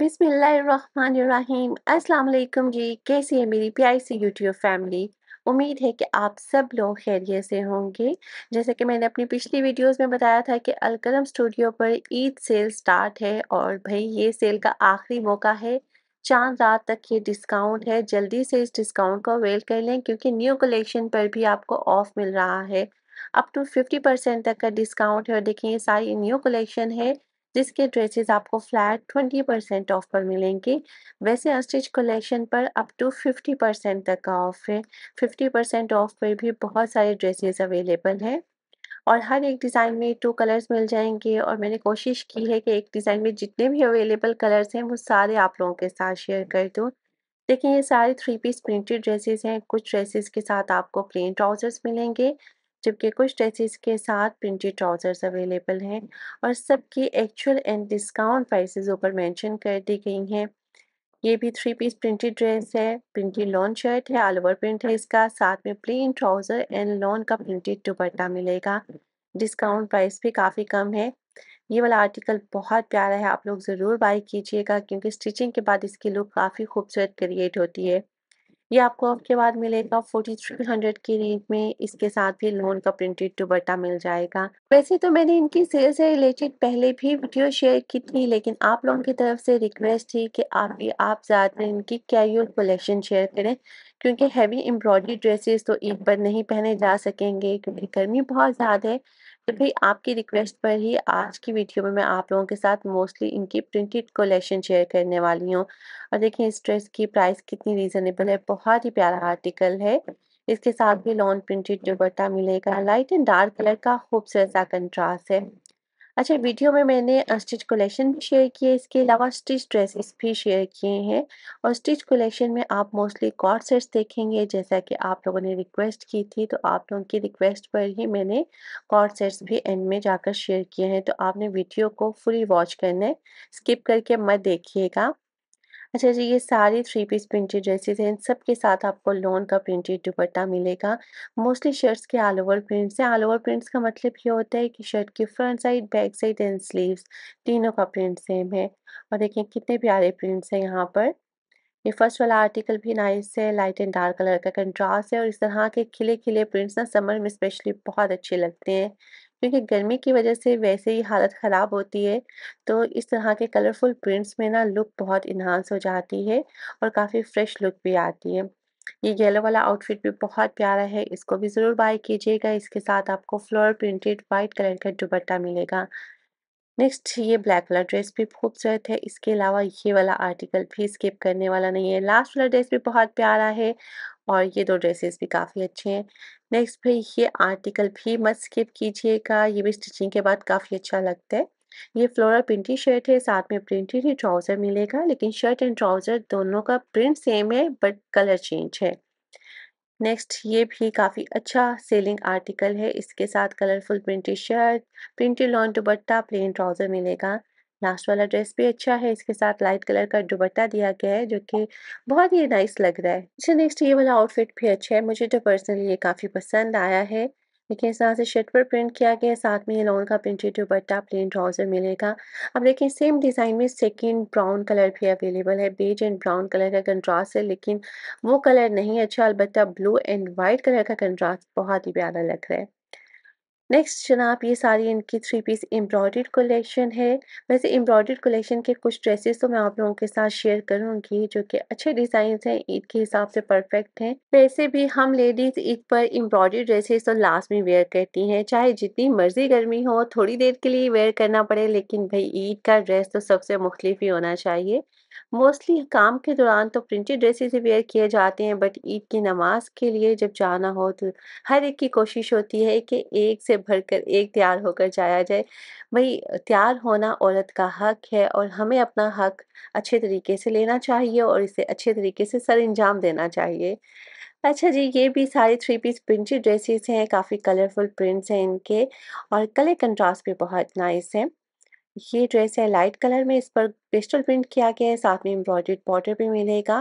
बिसमीम अस्सलाम जी कैसी है मेरी प्यारी सी यूट्यूब फैमिली उम्मीद है कि आप सब लोग खैरियत से होंगे जैसे कि मैंने अपनी पिछली वीडियोस में बताया था कि अलकरम स्टूडियो पर ईद सेल स्टार्ट है और भाई ये सेल का आखिरी मौका है चांद रात तक ये डिस्काउंट है जल्दी से इस डिस्काउंट को अवेल कर लें क्योंकि न्यू कलेक्शन पर भी आपको ऑफ मिल रहा है अप टू फिफ्टी परसेंट तक का डिस्काउंट है और देखिए ये सारी न्यू कलेक्शन है जिसके ड्रेसेस आपको फ्लैट 20 परसेंट ऑफ पर मिलेंगे वैसे अस्टिच कलेक्शन पर अप टू 50 परसेंट तक का ऑफ है 50 परसेंट ऑफ पर भी बहुत सारे ड्रेसेस अवेलेबल हैं और हर एक डिज़ाइन में टू कलर्स मिल जाएंगे और मैंने कोशिश की है कि एक डिज़ाइन में जितने भी अवेलेबल कलर्स हैं वो सारे आप लोगों के साथ शेयर कर दूँ देखिए ये सारे थ्री पीस प्रिंटेड ड्रेसेस हैं कुछ ड्रेसेस के साथ आपको प्लेन ट्राउजर्स मिलेंगे जबकि कुछ ड्रेसिस के साथ प्रिंटेड ट्राउजर्स अवेलेबल हैं और सबकी एक्चुअल एंड डिस्काउंट प्राइसेस ऊपर मेंशन कर दी गई हैं ये भी थ्री पीस प्रिंटेड ड्रेस है प्रिंटेड लॉन शर्ट है ऑल ओवर प्रिंट है इसका साथ में प्लेन ट्राउज़र एंड लॉन का प्रिंटेड दुपट्टा मिलेगा डिस्काउंट प्राइस भी काफ़ी कम है ये वाला आर्टिकल बहुत प्यारा है आप लोग ज़रूर बाई कीजिएगा क्योंकि स्टिचिंग के बाद इसकी लुक काफ़ी खूबसूरत क्रिएट होती है ये आपको आपके बाद मिलेगा 4300 की रेंज में इसके साथ भी लोन का प्रिंटेड दुबट्टा मिल जाएगा वैसे तो मैंने इनकी सेल से रिलेटेड पहले भी वीडियो शेयर की थी लेकिन आप लोगों की तरफ से रिक्वेस्ट थी कि आप भी आप ज़्यादातर इनकी कैरियर कलेक्शन शेयर करें क्योंकि हैवी एम्ब्रॉयडरी ड्रेसेस तो ईद पर नहीं पहने जा सकेंगे क्योंकि गर्मी बहुत ज़्यादा है तो भाई आपकी रिक्वेस्ट पर ही आज की वीडियो में मैं आप लोगों के साथ मोस्टली इनकी प्रिंटेड कलेक्शन शेयर करने वाली हूँ और देखिए इस ड्रेस की प्राइस कितनी रीजनेबल है बहुत ही प्यारा आर्टिकल है इसके साथ भी लॉन्ग प्रिंटेड दुपट्टा मिलेगा लाइट एंड डार्क कलर का खूबसूरत सा कंट्रास्ट है अच्छा वीडियो में मैंने स्टिच कलेक्शन भी शेयर किया इसके अलावा स्टिच ड्रेसेस भी शेयर किए हैं और स्टिच कलेक्शन में आप मोस्टली कॉर्ड सेट्स देखेंगे जैसा कि आप लोगों ने रिक्वेस्ट की थी तो आप लोगों की रिक्वेस्ट पर ही मैंने कॉर्ड सेट्स भी एंड में जाकर शेयर किए हैं तो आपने वीडियो को फुली वॉच करना है स्किप करके मत देखिएगा अच्छा जी ये सारी थ्री पीस प्रिंटेड ड्रेसेस हैं इन सब के साथ आपको लोन का प्रिंटेड दुपट्टा मिलेगा मोस्टली शर्ट्स के ऑल ओवर प्रिंट्स हैं ऑल ओवर प्रिंट्स का मतलब ये होता है कि शर्ट की front side back side and sleeves तीनों का प्रिंट सेम है और देखिए कितने प्यारे प्रिंट्स हैं यहाँ पर ये फर्स्ट वाला आर्टिकल भी नाइस है लाइट एंड डार्क कलर का कंट्रास्ट है और इस तरह के खिले खिले प्रिंट्स ना समर में स्पेशली बहुत अच्छे लगते हैं क्योंकि गर्मी की वजह से वैसे ही हालत ख़राब होती है तो इस तरह के कलरफुल प्रिंट्स में ना लुक बहुत इन्हांस हो जाती है और काफ़ी फ्रेश लुक भी आती है ये येलो वाला आउटफिट भी बहुत प्यारा है इसको भी ज़रूर बाय कीजिएगा इसके साथ आपको फ्लोर प्रिंटेड वाइट कलर का दुपट्टा मिलेगा नेक्स्ट ये ब्लैक वाला ड्रेस भी खूबसूरत है इसके अलावा ये वाला आर्टिकल भी स्किप करने वाला नहीं है लास्ट वाला ड्रेस भी बहुत प्यारा है और ये दो ड्रेसेस भी काफ़ी अच्छे हैं नेक्स्ट भाई ये आर्टिकल भी मत स्किप कीजिएगा ये भी स्टिचिंग के बाद काफ़ी अच्छा लगता है ये फ्लोरल प्रिंटी शर्ट है साथ में प्रिंटेड ही ट्राउज़र मिलेगा लेकिन शर्ट एंड ट्राउज़र दोनों का प्रिंट सेम है बट कलर चेंज है नेक्स्ट ये भी काफ़ी अच्छा सेलिंग आर्टिकल है इसके साथ colourful printed shirt printed lawn dupatta plain trouser मिलेगा लास्ट वाला ड्रेस भी अच्छा है इसके साथ लाइट कलर का दुबट्टा दिया गया है जो कि बहुत ही नाइस लग रहा है अच्छा नेक्स्ट ये वाला आउटफिट भी अच्छा है मुझे तो पर्सनली ये काफ़ी पसंद आया है देखिए इस तरह से शर्ट पर प्रिंट किया गया है साथ में ये लॉन्ग का प्रिंटेड दुबट्टा प्लेन ट्राउज़र मिलेगा अब देखिए सेम डिज़ाइन में सेकेंड ब्राउन कलर भी अवेलेबल है बेज एंड ब्राउन कलर का कंट्रास्ट है लेकिन वो कलर नहीं अच्छा अलबत्त ब्लू एंड वाइट कलर का कंट्रास्ट बहुत ही प्यारा लग रहा है नेक्स्ट जनाब ये सारी इनकी थ्री पीस एम्ब्रॉयड कलेक्शन है वैसे एम्ब्रॉयड कलेक्शन के कुछ ड्रेसेस तो मैं आप लोगों के साथ शेयर करूंगी जो कि अच्छे डिज़ाइन हैं ईद के हिसाब से परफेक्ट हैं वैसे भी हम लेडीज़ ईद पर एम्ब्रॉयड ड्रेसेस तो लास्ट में वेयर करती हैं चाहे जितनी मर्जी गर्मी हो थोड़ी देर के लिए वेयर करना पड़े लेकिन भाई ईद का ड्रेस तो सबसे मुख्तफ ही होना चाहिए मोस्टली काम के दौरान तो प्रिंटेड ड्रेसेस ही वेयर किए जाते हैं बट ईद की नमाज के लिए जब जाना हो तो हर एक की कोशिश होती है कि एक से भरकर एक तैयार होकर जाया जाए भाई तैयार होना औरत का हक है और हमें अपना हक अच्छे तरीके से लेना चाहिए और इसे अच्छे तरीके से सर अंजाम देना चाहिए अच्छा जी ये भी सारे थ्री पीस प्रिंटेड ड्रेसेस हैं काफ़ी कलरफुल प्रिंट्स हैं इनके और कलर कंट्रास्ट भी बहुत नाइस हैं ये ड्रेस है लाइट कलर में इस पर क्रिस्टल प्रिंट किया गया है साथ में एम्ब्रॉयड बॉर्डर भी मिलेगा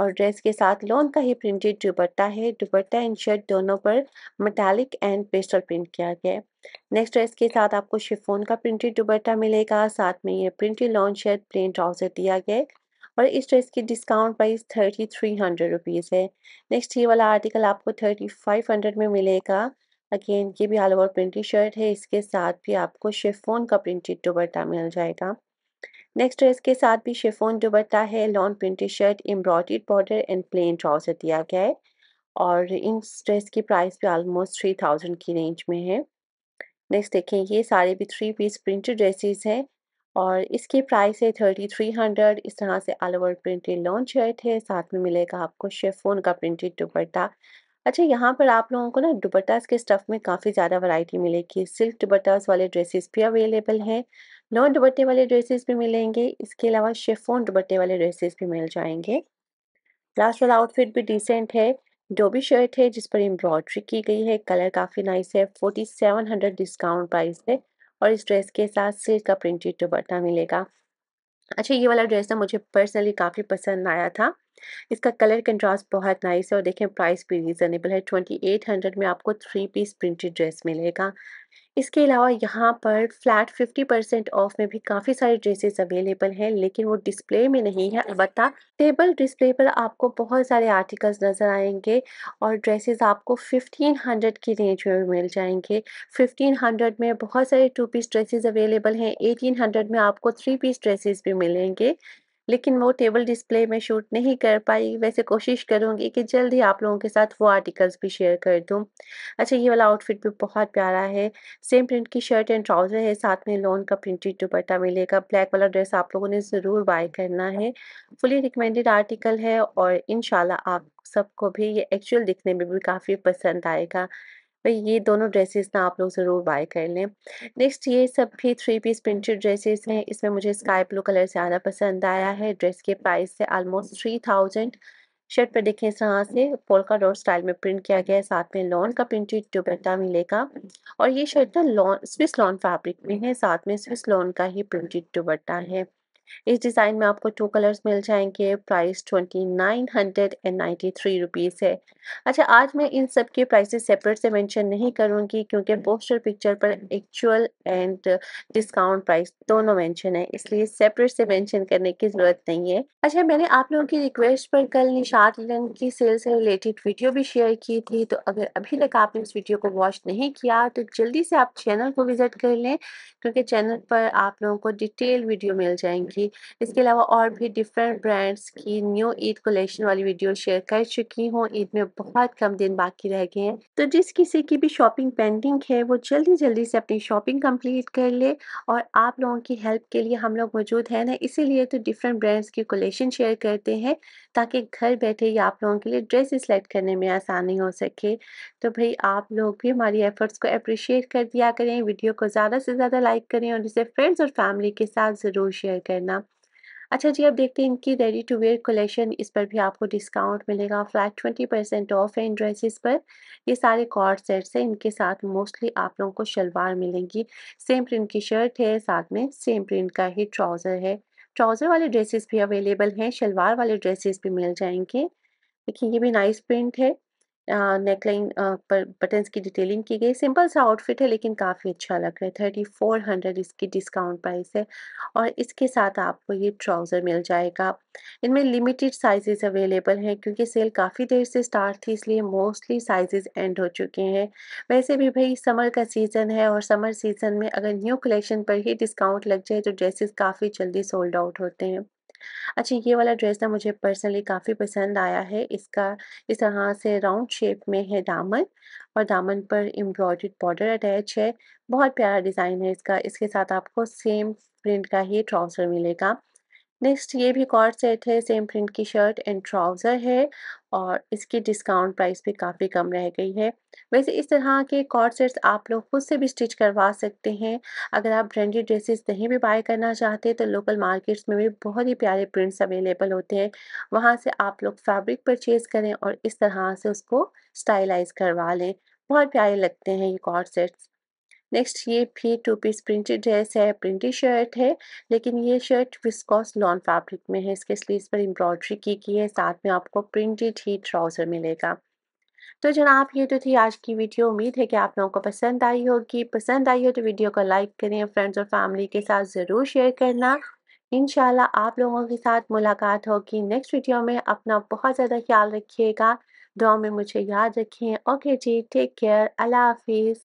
और ड्रेस के साथ लोन का ही प्रिंटेड दुपट्टा है दुपट्टा एंड शर्ट दोनों पर मेटालिक एंड क्रिस्टल प्रिंट किया गया है नेक्स्ट ड्रेस के साथ आपको शिफोन का प्रिंटेड दुपट्टा मिलेगा साथ में ये printed lawn shirt plain trouser दिया गया है और इस ड्रेस की discount price thirty three hundred rupees है नेक्स्ट ये वाला आर्टिकल आपको थर्टी फाइव हंड्रेड में मिलेगा अगेन ये भी ऑल ओवर प्रिंटेड शर्ट है इसके साथ भी आपको शेफोन का प्रिंटेड दुबट्टा मिल जाएगा नेक्स्ट ड्रेस के साथ भी शेफोन दुबट्टा है long printed shirt embroidered border and plain trouser दिया गया है और इन ड्रेस की प्राइस भी ऑलमोस्ट थ्री थाउजेंड की रेंज में है नेक्स्ट देखें ये सारे भी थ्री पीस प्रिंटेड ड्रेसेस हैं और इसकी प्राइस है थर्टी थ्री हंड्रेड इस तरह से all over printed lawn shirt है साथ में मिलेगा आपको शेफोन का प्रिंटेड दुपट्टा अच्छा यहाँ पर आप लोगों को ना दुबट्टाज के स्टफ़ में काफ़ी ज़्यादा वैरायटी मिलेगी सिल्क दुबट्टाज वाले ड्रेसेस भी अवेलेबल हैं नॉन दुपट्टे वाले ड्रेसेस भी मिलेंगे इसके अलावा शेफोन दुपट्टे वाले ड्रेसेस भी मिल जाएंगे लास्ट वाला आउटफिट भी डिसेंट है डोबी शर्ट है जिस पर एम्ब्रॉयड्री की गई है कलर काफ़ी नाइस है forty seven hundred discount price है और इस ड्रेस के साथ सिल्क का प्रिंटेड दुपट्टा मिलेगा अच्छा ये वाला ड्रेस ना मुझे पर्सनली काफ़ी पसंद आया था इसका कलर कंट्रास्ट बहुत नाइस है और देखें प्राइस भी रीज़नेबल है ट्वेंटी एट हंड्रेड में आपको थ्री पीस प्रिंटेड ड्रेस मिलेगा इसके अलावा यहाँ पर फ्लैट फिफ्टी परसेंट ऑफ में भी काफ़ी सारे ड्रेसेस अवेलेबल हैं लेकिन वो डिस्प्ले में नहीं है अलबत् टेबल डिस्प्ले पर आपको बहुत सारे आर्टिकल्स नज़र आएंगे और ड्रेसेस आपको फिफ्टीन हंड्रेड की रेंज में मिल जाएंगे फिफ्टीन हंड्रेड में बहुत सारे टू पीस ड्रेसेस अवेलेबल हैं हंड्रेड में आपको थ्री पीस ड्रेसेस भी मिलेंगे लेकिन वो टेबल डिस्प्ले में शूट नहीं कर पाई वैसे कोशिश करूंगी कि जल्द ही आप लोगों के साथ वो आर्टिकल्स भी शेयर कर दूं अच्छा ये वाला आउटफिट भी बहुत प्यारा है सेम प्रिंट की शर्ट एंड ट्राउज़र है साथ में लोन का प्रिंटेड दुपट्टा मिलेगा ब्लैक वाला ड्रेस आप लोगों ने ज़रूर बाय करना है फुली रिकमेंडेड आर्टिकल है और इन आप सबको भी ये एक्चुअल दिखने में भी काफ़ी पसंद आएगा भाई ये दोनों ड्रेसेस ना आप लोग ज़रूर बाय कर लें नेक्स्ट ये सब भी थ्री पीस प्रिंटेड ड्रेसेस हैं इसमें मुझे स्काई ब्लू कलर से ज़्यादा पसंद आया है ड्रेस के प्राइस से ऑलमोस्ट थ्री थाउजेंड शर्ट पर देखें इस तरह से पोलका डॉट स्टाइल में प्रिंट किया गया है साथ में लॉन का प्रिंटेड दुपट्टा मिलेगा और ये शर्ट ना लॉन स्विस लॉन फैब्रिक में है साथ में स्विस लॉन का ही प्रिंटेड दुपट्टा है इस डिज़ाइन में आपको टू कलर्स मिल जाएंगे price twenty nine hundred and ninety three rupees है अच्छा आज मैं इन सब के प्राइसेस सेपरेट से मेंशन नहीं करूँगी क्योंकि पोस्टर पिक्चर पर एक्चुअल एंड डिस्काउंट प्राइस दोनों मेंशन है इसलिए सेपरेट से मेंशन करने की ज़रूरत नहीं है अच्छा मैंने आप लोगों की रिक्वेस्ट पर कल निशात लन की सेल से रिलेटेड वीडियो भी शेयर की थी तो अगर अभी तक आपने उस वीडियो को वॉच नहीं किया तो जल्दी से आप चैनल को विज़िट कर लें क्योंकि चैनल पर आप लोगों को डिटेल वीडियो मिल जाएंगी दूंगी इसके अलावा और भी डिफरेंट ब्रांड्स की न्यू ईद कलेक्शन वाली वीडियो शेयर कर चुकी हूँ ईद में बहुत कम दिन बाकी रह गए हैं तो जिस किसी की भी शॉपिंग पेंडिंग है वो जल्दी जल्दी से अपनी शॉपिंग कंप्लीट कर ले और आप लोगों की हेल्प के लिए हम लोग मौजूद हैं ना इसीलिए तो डिफरेंट ब्रांड्स की कलेक्शन शेयर करते हैं ताकि घर बैठे ही आप लोगों के लिए ड्रेस सेलेक्ट करने में आसानी हो सके तो भाई आप लोग भी हमारी एफर्ट्स को अप्रिशिएट कर दिया करें वीडियो को ज़्यादा से ज़्यादा लाइक करें और इसे फ्रेंड्स और फैमिली के साथ ज़रूर शेयर करें करना अच्छा जी अब देखते हैं इनकी रेडी टू वेयर कलेक्शन इस पर भी आपको डिस्काउंट मिलेगा फ्लैट ट्वेंटी परसेंट ऑफ है इन ड्रेसेस पर ये सारे कॉर्ड सेट्स हैं इनके साथ मोस्टली आप लोगों को शलवार मिलेंगी सेम प्रिंट की शर्ट है साथ में सेम प्रिंट का ही ट्राउज़र है ट्राउज़र वाले ड्रेसेस भी अवेलेबल हैं शलवार वाले ड्रेसेस भी मिल जाएंगे देखिए ये भी नाइस प्रिंट है नेकलाइन पर बटन्स की डिटेलिंग की गई सिंपल सा आउटफिट है लेकिन काफ़ी अच्छा लग रहा है थर्टी फोर हंड्रेड इसकी डिस्काउंट प्राइस है और इसके साथ आपको ये ट्राउज़र मिल जाएगा इनमें लिमिटेड साइजेस अवेलेबल हैं क्योंकि सेल काफ़ी देर से स्टार्ट थी इसलिए मोस्टली साइजेस एंड हो चुके हैं वैसे भी भाई समर का सीज़न है और समर सीज़न में अगर न्यू कलेक्शन पर ही डिस्काउंट लग जाए तो ड्रेसेस काफ़ी जल्दी सोल्ड आउट होते हैं अच्छा ये वाला ड्रेस ना मुझे पर्सनली काफ़ी पसंद आया है इसका इस तरह से राउंड शेप में है दामन और दामन पर एम्ब्रॉयड बॉर्डर अटैच है बहुत प्यारा डिज़ाइन है इसका इसके साथ आपको सेम प्रिंट का ही ट्राउज़र मिलेगा नेक्स्ट ये भी कॉर्ड सेट है सेम प्रिंट की शर्ट एंड ट्राउज़र है और इसकी डिस्काउंट प्राइस भी काफ़ी कम रह गई है वैसे इस तरह के कॉर्ड सेट्स आप लोग खुद से भी स्टिच करवा सकते हैं अगर आप ब्रांडेड ड्रेसेस नहीं भी बाय करना चाहते तो लोकल मार्केट्स में भी बहुत ही प्यारे प्रिंट्स अवेलेबल होते हैं वहाँ से आप लोग फैब्रिक परचेज़ करें और इस तरह से उसको स्टाइलाइज करवा लें बहुत प्यारे लगते हैं ये कॉर्ड सेट्स नेक्स्ट ये भी टू पीस प्रिंटेड ड्रेस है प्रिंटेड शर्ट है लेकिन ये शर्ट विस्कॉस लॉन फैब्रिक में है इसके स्लीव्स पर एम्ब्रॉयड्री की गई है साथ में आपको प्रिंटेड ही ट्राउज़र मिलेगा तो जनाब ये तो थी आज की वीडियो उम्मीद है कि आप लोगों को पसंद आई होगी पसंद आई हो तो वीडियो को लाइक करें फ्रेंड्स और फैमिली के साथ ज़रूर शेयर करना इन आप लोगों के साथ मुलाकात होगी नेक्स्ट वीडियो में अपना बहुत ज़्यादा ख्याल रखिएगा दो में मुझे याद रखें ओके जी टेक केयर अल्लाह हाफिज़